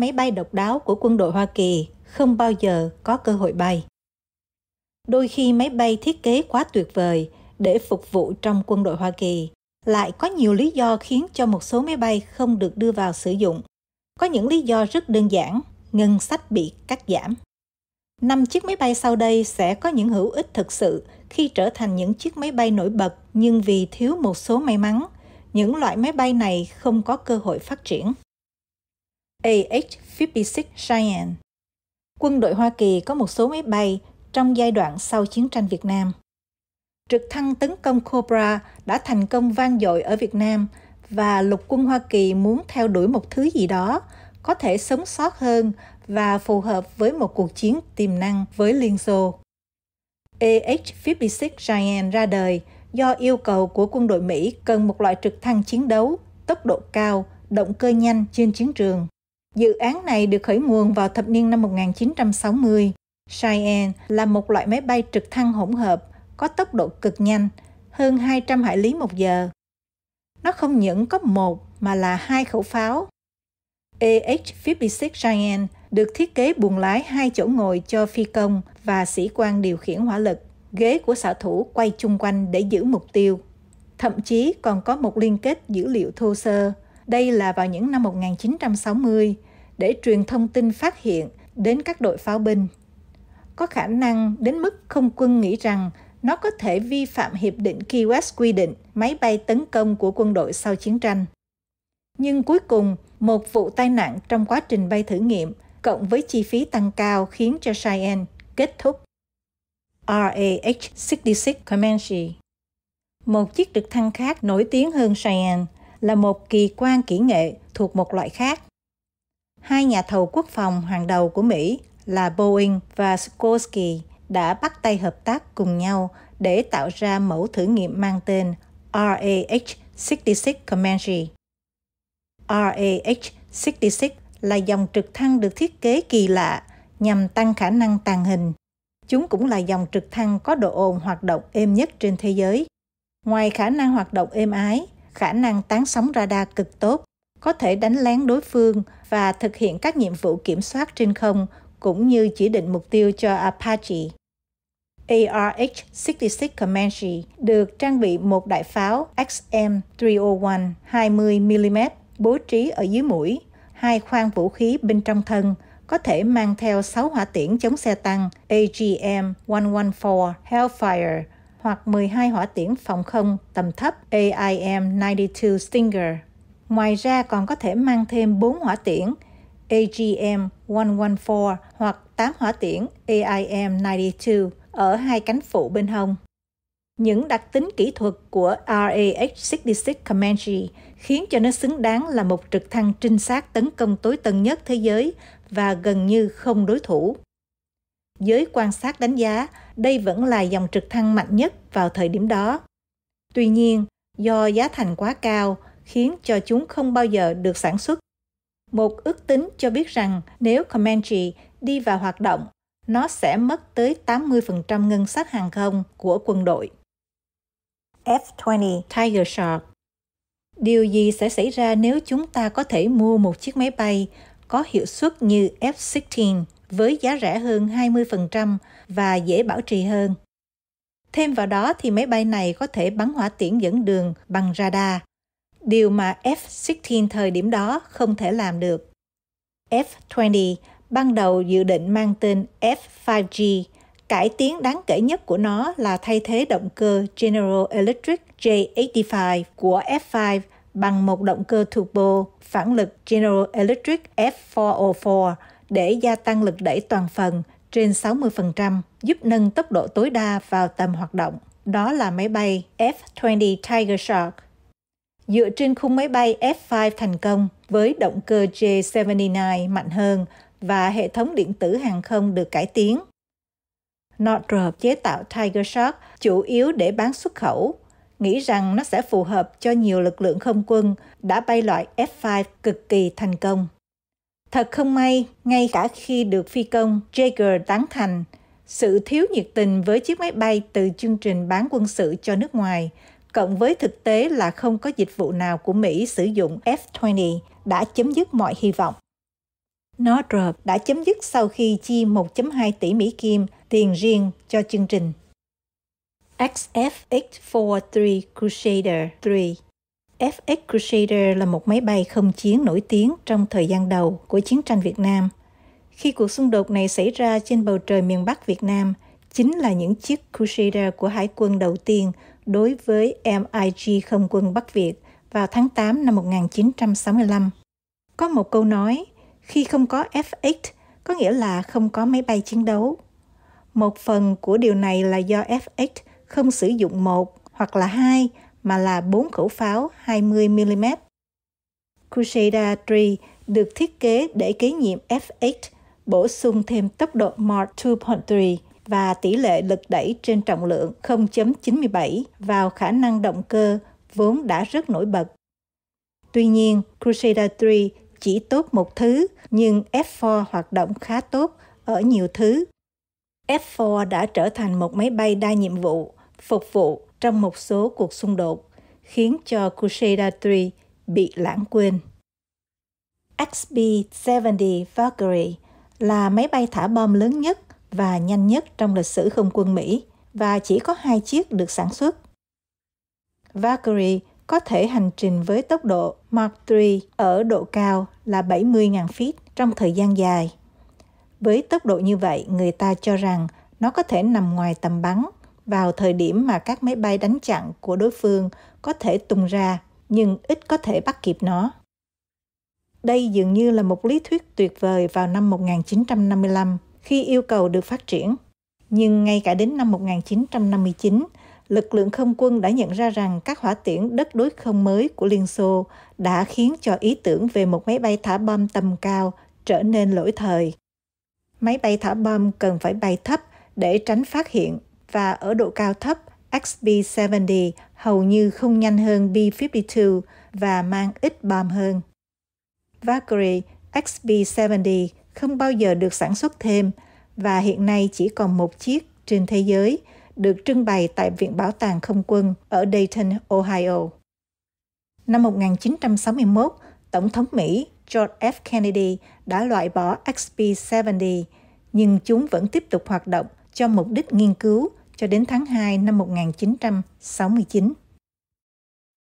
máy bay độc đáo của quân đội Hoa Kỳ không bao giờ có cơ hội bay. Đôi khi máy bay thiết kế quá tuyệt vời để phục vụ trong quân đội Hoa Kỳ lại có nhiều lý do khiến cho một số máy bay không được đưa vào sử dụng. Có những lý do rất đơn giản, ngân sách bị cắt giảm. Năm chiếc máy bay sau đây sẽ có những hữu ích thực sự khi trở thành những chiếc máy bay nổi bật nhưng vì thiếu một số may mắn, những loại máy bay này không có cơ hội phát triển. AH-56 Cheyenne. Quân đội Hoa Kỳ có một số máy bay trong giai đoạn sau chiến tranh Việt Nam. Trực thăng tấn công Cobra đã thành công vang dội ở Việt Nam và lục quân Hoa Kỳ muốn theo đuổi một thứ gì đó có thể sống sót hơn và phù hợp với một cuộc chiến tiềm năng với Liên Xô. AH-56 Giant ra đời do yêu cầu của quân đội Mỹ cần một loại trực thăng chiến đấu, tốc độ cao, động cơ nhanh trên chiến trường. Dự án này được khởi nguồn vào thập niên năm 1960. Cheyenne là một loại máy bay trực thăng hỗn hợp có tốc độ cực nhanh, hơn 200 hải lý một giờ. Nó không những có một mà là hai khẩu pháo. AH-56 Giant được thiết kế buồng lái hai chỗ ngồi cho phi công và sĩ quan điều khiển hỏa lực. Ghế của xạ thủ quay chung quanh để giữ mục tiêu. Thậm chí còn có một liên kết dữ liệu thô sơ. Đây là vào những năm 1960, để truyền thông tin phát hiện đến các đội pháo binh. Có khả năng đến mức không quân nghĩ rằng nó có thể vi phạm Hiệp định Key West quy định máy bay tấn công của quân đội sau chiến tranh. Nhưng cuối cùng, một vụ tai nạn trong quá trình bay thử nghiệm cộng với chi phí tăng cao khiến cho Cheyenne kết thúc. RAH-66 Comanche Một chiếc trực thăng khác nổi tiếng hơn Cheyenne là một kỳ quan kỹ nghệ thuộc một loại khác hai nhà thầu quốc phòng hàng đầu của Mỹ là Boeing và Sikorsky đã bắt tay hợp tác cùng nhau để tạo ra mẫu thử nghiệm mang tên RAH-66 Comanche. RAH-66 là dòng trực thăng được thiết kế kỳ lạ nhằm tăng khả năng tàng hình. Chúng cũng là dòng trực thăng có độ ồn hoạt động êm nhất trên thế giới. Ngoài khả năng hoạt động êm ái, khả năng tán sóng radar cực tốt, có thể đánh lén đối phương và thực hiện các nhiệm vụ kiểm soát trên không cũng như chỉ định mục tiêu cho Apache. ARH-66 Comanche được trang bị một đại pháo XM301 20mm bố trí ở dưới mũi, hai khoang vũ khí bên trong thân, có thể mang theo 6 hỏa tiễn chống xe tăng AGM-114 Hellfire hoặc 12 hỏa tiễn phòng không tầm thấp AIM-92 Stinger Ngoài ra còn có thể mang thêm 4 hỏa tiễn AGM-114 hoặc 8 hỏa tiễn AIM-92 ở hai cánh phụ bên hông. Những đặc tính kỹ thuật của RAH-66 Comanche khiến cho nó xứng đáng là một trực thăng trinh sát tấn công tối tân nhất thế giới và gần như không đối thủ. Giới quan sát đánh giá, đây vẫn là dòng trực thăng mạnh nhất vào thời điểm đó. Tuy nhiên, do giá thành quá cao, khiến cho chúng không bao giờ được sản xuất. Một ước tính cho biết rằng nếu Comanche đi vào hoạt động, nó sẽ mất tới 80% ngân sách hàng không của quân đội. F-20 Tiger Shark Điều gì sẽ xảy ra nếu chúng ta có thể mua một chiếc máy bay có hiệu suất như F-16 với giá rẻ hơn 20% và dễ bảo trì hơn? Thêm vào đó thì máy bay này có thể bắn hỏa tiễn dẫn đường bằng radar điều mà F-16 thời điểm đó không thể làm được. F-20 ban đầu dự định mang tên F-5G, cải tiến đáng kể nhất của nó là thay thế động cơ General Electric J85 của F5 bằng một động cơ turbo phản lực General Electric F404 để gia tăng lực đẩy toàn phần trên 60%, giúp nâng tốc độ tối đa vào tầm hoạt động. Đó là máy bay F-20 Tiger Shark dựa trên khung máy bay F5 thành công với động cơ J79 mạnh hơn và hệ thống điện tử hàng không được cải tiến. Northrop chế tạo Tiger Shark chủ yếu để bán xuất khẩu, nghĩ rằng nó sẽ phù hợp cho nhiều lực lượng không quân đã bay loại F5 cực kỳ thành công. Thật không may, ngay cả khi được phi công jagger tán thành, sự thiếu nhiệt tình với chiếc máy bay từ chương trình bán quân sự cho nước ngoài cộng với thực tế là không có dịch vụ nào của Mỹ sử dụng F-20 đã chấm dứt mọi hy vọng. Northrop đã chấm dứt sau khi chi 1.2 tỷ Mỹ Kim tiền riêng cho chương trình. XF-843 Crusader 3 FX Crusader là một máy bay không chiến nổi tiếng trong thời gian đầu của chiến tranh Việt Nam. Khi cuộc xung đột này xảy ra trên bầu trời miền Bắc Việt Nam, chính là những chiếc Crusader của Hải quân đầu tiên đối với MIG Không quân Bắc Việt vào tháng 8 năm 1965. Có một câu nói, khi không có F-8 có nghĩa là không có máy bay chiến đấu. Một phần của điều này là do F-8 không sử dụng một hoặc là hai mà là bốn khẩu pháo 20mm. Crusader 3 được thiết kế để kế nhiệm F-8, bổ sung thêm tốc độ Mach 2.3 và tỷ lệ lực đẩy trên trọng lượng 0.97 vào khả năng động cơ vốn đã rất nổi bật. Tuy nhiên, Crusader 3 chỉ tốt một thứ, nhưng F4 hoạt động khá tốt ở nhiều thứ. F4 đã trở thành một máy bay đa nhiệm vụ, phục vụ trong một số cuộc xung đột, khiến cho Crusader 3 bị lãng quên. XB-70 Valkyrie là máy bay thả bom lớn nhất và nhanh nhất trong lịch sử không quân Mỹ và chỉ có hai chiếc được sản xuất. Valkyrie có thể hành trình với tốc độ Mach 3 ở độ cao là 70.000 feet trong thời gian dài. Với tốc độ như vậy, người ta cho rằng nó có thể nằm ngoài tầm bắn vào thời điểm mà các máy bay đánh chặn của đối phương có thể tung ra, nhưng ít có thể bắt kịp nó. Đây dường như là một lý thuyết tuyệt vời vào năm 1955 khi yêu cầu được phát triển. Nhưng ngay cả đến năm 1959, lực lượng không quân đã nhận ra rằng các hỏa tiễn đất đối không mới của Liên Xô đã khiến cho ý tưởng về một máy bay thả bom tầm cao trở nên lỗi thời. Máy bay thả bom cần phải bay thấp để tránh phát hiện và ở độ cao thấp XB-70 hầu như không nhanh hơn B-52 và mang ít bom hơn. Valkyrie XB-70 không bao giờ được sản xuất thêm và hiện nay chỉ còn một chiếc trên thế giới được trưng bày tại Viện Bảo tàng Không quân ở Dayton, Ohio. Năm 1961, Tổng thống Mỹ George F. Kennedy đã loại bỏ XP-70, nhưng chúng vẫn tiếp tục hoạt động cho mục đích nghiên cứu cho đến tháng 2 năm 1969.